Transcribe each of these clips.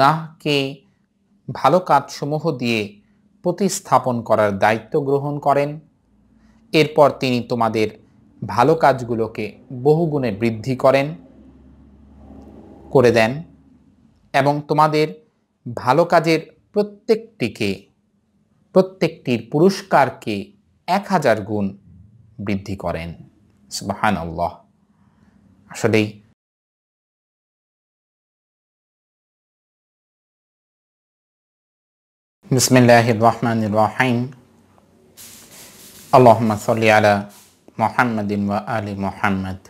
গুনাহকে ভালো কাজসমূহ দিয়ে প্রতিস্থাপন করার দায়িত্ব গ্রহণ করেন এরপর তিনি তোমাদের ভালো কাজগুলোকে বহুগুণে বৃদ্ধি করেন করে দেন এবং তোমাদের ভালো কাজের প্রত্যেকটিকে প্রত্যেকটির পুরস্কারকে এক হাজার গুণ বৃদ্ধি করেন সুবাহান আসলেই বিসমিল্লাহ রহমান রাহিম আল্লাহমা সাল্লি আলা মোহাম্মদিন ওয়া আলী মোহাম্মদ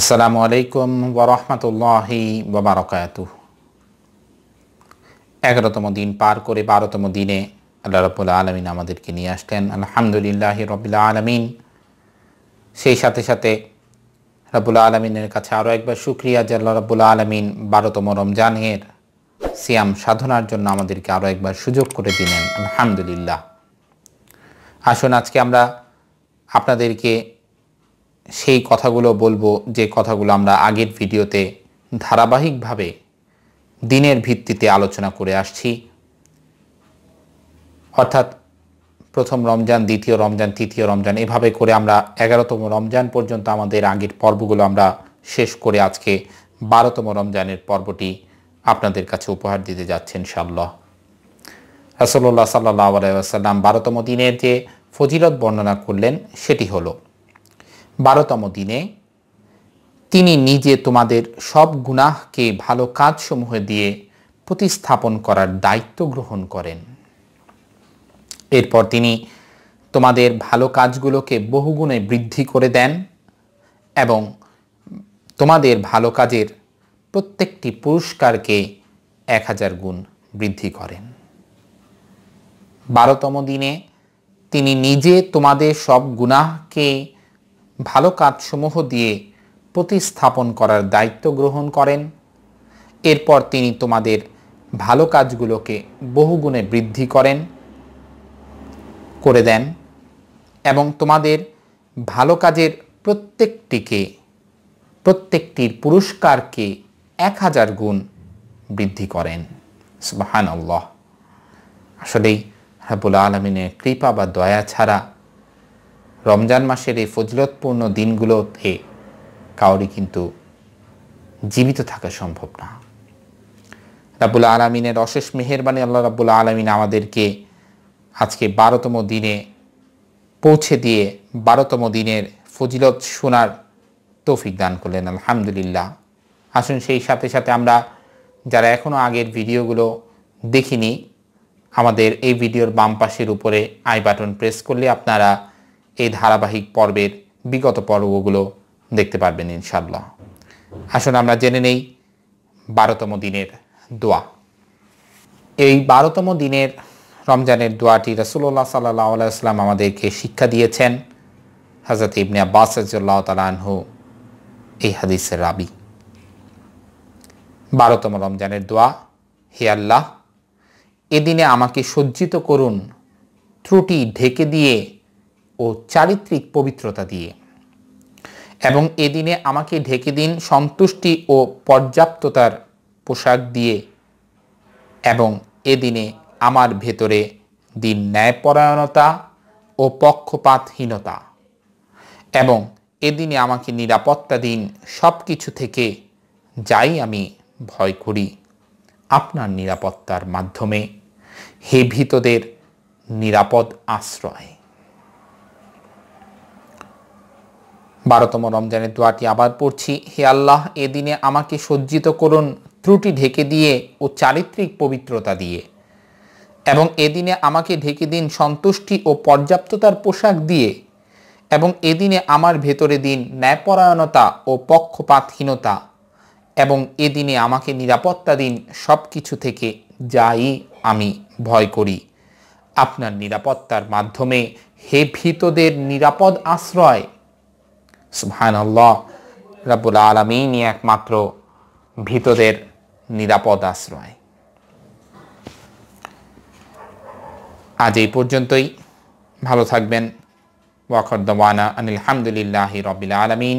আসসালামু আলাইকুম ওরহমতুল্লাহি ওবরাকাত এগারোতম দিন পার করে বারোতম দিনে আল্লাহ রবুল আলমিন আমাদেরকে নিয়ে আসলেন আলহামদুলিল্লাহ রবিল আলমিন সেই সাথে সাথে রবুল আলমিনের কাছে আরও একবার সুক্রিয়া যে আল্লাহ রবুল আলমিন বারোতম রমজানের সিয়াম সাধনার জন্য আমাদেরকে আরও একবার সুযোগ করে দিলেন আলহামদুলিল্লাহ আসুন আজকে আমরা আপনাদেরকে সেই কথাগুলো বলবো যে কথাগুলো আমরা আগের ভিডিওতে ধারাবাহিকভাবে দিনের ভিত্তিতে আলোচনা করে আসছি অর্থাৎ প্রথম রমজান দ্বিতীয় রমজান তৃতীয় রমজান এভাবে করে আমরা এগারোতম রমজান পর্যন্ত আমাদের আগের পর্বগুলো আমরা শেষ করে আজকে বারোতম রমজানের পর্বটি আপনাদের কাছে উপহার দিতে যাচ্ছেন ইনশাল্লাহ রাসল্লাহ সাল্লাহ আলাইসাল্লাম বারোতম দিনের যে ফজিলত বর্ণনা করলেন সেটি হল বারোতম দিনে তিনি নিজে তোমাদের সব গুনাহকে ভালো কাজসমূহ দিয়ে প্রতিস্থাপন করার দায়িত্ব গ্রহণ করেন এরপর তিনি তোমাদের ভালো কাজগুলোকে বহুগুণে বৃদ্ধি করে দেন এবং তোমাদের ভালো কাজের প্রত্যেকটি পুরস্কারকে এক হাজার গুণ বৃদ্ধি করেন বারোতম দিনে তিনি নিজে তোমাদের সব গুনাহকে ভালো কাজসমূহ দিয়ে প্রতিস্থাপন করার দায়িত্ব গ্রহণ করেন এরপর তিনি তোমাদের ভালো কাজগুলোকে বহুগুণে বৃদ্ধি করেন করে দেন এবং তোমাদের ভালো কাজের প্রত্যেকটিকে প্রত্যেকটির পুরস্কারকে এক হাজার গুণ বৃদ্ধি করেন সুবাহান আল্লাহ আসলেই হাবুল আলমিনের কৃপা বা দয়া ছাড়া রমজান মাসের এই ফজলতপূর্ণ দিনগুলোতে কাউরি কিন্তু জীবিত থাকা সম্ভব না রাবুল আলমিনের অশেষ মেহরবানি আল্লাহ রাবুল আলমিন আমাদেরকে আজকে বারোতম দিনে পৌঁছে দিয়ে বারোতম দিনের ফজিলত শোনার তৌফিক দান করলেন আলহামদুলিল্লাহ আসুন সেই সাথে সাথে আমরা যারা এখনও আগের ভিডিওগুলো দেখিনি আমাদের এই ভিডিওর বাম পাশের উপরে আই বাটন প্রেস করলে আপনারা এই ধারাবাহিক পর্বের বিগত পর্বগুলো দেখতে পারবেন ইনশাল্লাহ আসুন আমরা জেনে নেই বারোতম দিনের দোয়া এই বারোতম দিনের রমজানের দোয়াটি রসুল্লাহ সাল্লাহ আলাইসলাম আমাদেরকে শিক্ষা দিয়েছেন হাজরত ইবনে আব্বাস তালহু এই হাদিসের রাবি বারোতম রমজানের দোয়া হে আল্লাহ এদিনে আমাকে সজ্জিত করুন ত্রুটি ঢেকে দিয়ে ও চারিত্রিক পবিত্রতা দিয়ে এবং এদিনে আমাকে ঢেকে দিন সন্তুষ্টি ও পর্যাপ্ততার পোশাক দিয়ে এবং এদিনে আমার ভেতরে দিন ন্যায়পরায়ণতা ও পক্ষপাতহীনতা এবং এদিনে আমাকে নিরাপত্তা দিন সব কিছু থেকে যাই আমি ভয় করি আপনার নিরাপত্তার মাধ্যমে হে ভীতদের নিরাপদ আশ্রয় বারোতম রমজানের দোয়াটি আবার পড়ছি হে আল্লাহ এদিনে আমাকে সজ্জিত করুন ত্রুটি ঢেকে দিয়ে ও চারিত্রিক পবিত্রতা দিয়ে এবং এদিনে আমাকে ঢেকে দিন সন্তুষ্টি ও পর্যাপ্ততার পোশাক দিয়ে এবং এদিনে আমার ভেতরে দিন ন্যায়পরায়ণতা ও পক্ষপাতহীনতা এবং এদিনে আমাকে নিরাপত্তা দিন সব কিছু থেকে যাই আমি ভয় করি আপনার নিরাপত্তার মাধ্যমে হে ভীতদের নিরাপদ আশ্রয় সুবহানাল্লাহ রাবুল আলমিনই একমাত্র ভীতদের নিরাপদ আশ্রয় আজ এই পর্যন্তই ভালো থাকবেন ওয়াকর দওয়ানা আনিল হামদুলিল্লাহ রবিল আলমিন